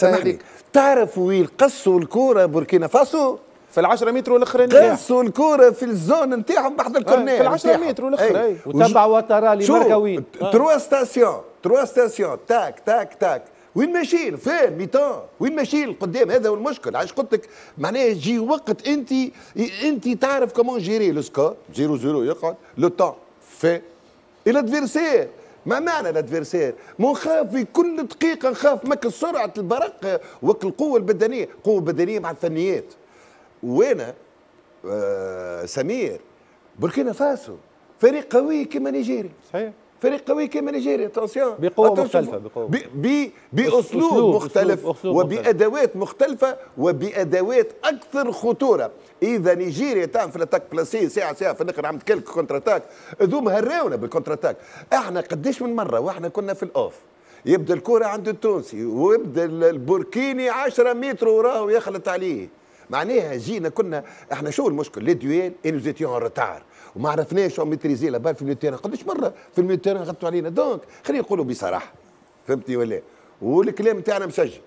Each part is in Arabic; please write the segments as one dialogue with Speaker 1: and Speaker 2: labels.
Speaker 1: سامحني تعرف وين قصوا الكوره بوركينا فاسو في ال 10 متر والاخرين قصوا الكوره في الزون نتاعهم بعد الكورنير آه، في ال 10 متر وتبع وترى وترالي وين آه. تروا ستاسيون تروا ستاسيون تاك تاك تاك وين ماشيين فين ميتون وين ماشيين قدام هذا هو المشكل علاش قلت لك معناها يجي وقت انت انت تعرف كومون جيري لو سكور زيرو زيرو يقعد لو تان في الادفيرسير ما معنى الادفيرسير ما نخاف في كل دقيقه نخاف ماك سرعه البرق وك القوه البدنيه قوه بدنيه مع الفنيات وانا آه سمير بوركينا فاسو فريق قوي كما نيجيري صحيح فريق قوي كما نيجيريا اتونسيون بقوه مختلفه بقوة. باسلوب مختلف وبادوات مختلفه وبادوات اكثر خطوره اذا نيجيريا تعمل في الاتاك بلاسي ساعه ساعه في الاخر عملت كلك كونتر اتاك هذوما هراونا بالكونتر اتاك احنا قديش من مره واحنا كنا في الاوف يبدا الكره عند التونسي ويبدا البوركيني 10 متر وراه ويخلط عليه معناها جينا كنا احنا شو المشكل لي دويل اي نو زيتيون روتار وما عرفناش ميتريزي لا بال في الميليو قداش مره في الميليو غطوا علينا دونك خلينا نقولوا بصراحه فهمتني ولا والكلام تاعنا مسجل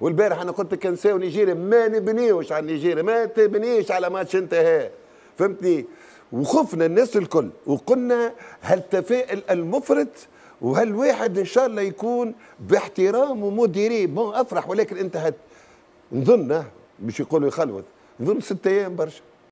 Speaker 1: والبارح انا قلت لك نساو نيجيريا ما نبنيوش على نيجيريا ما تبنيش على ماتش انتهى فهمتني وخفنا الناس الكل وقلنا هالتفائل المفرط وهالواحد ان شاء الله يكون باحترام ومديريه بون افرح ولكن انتهت نظن باش يقولوا يخلوذ يضرب ست ايام برشا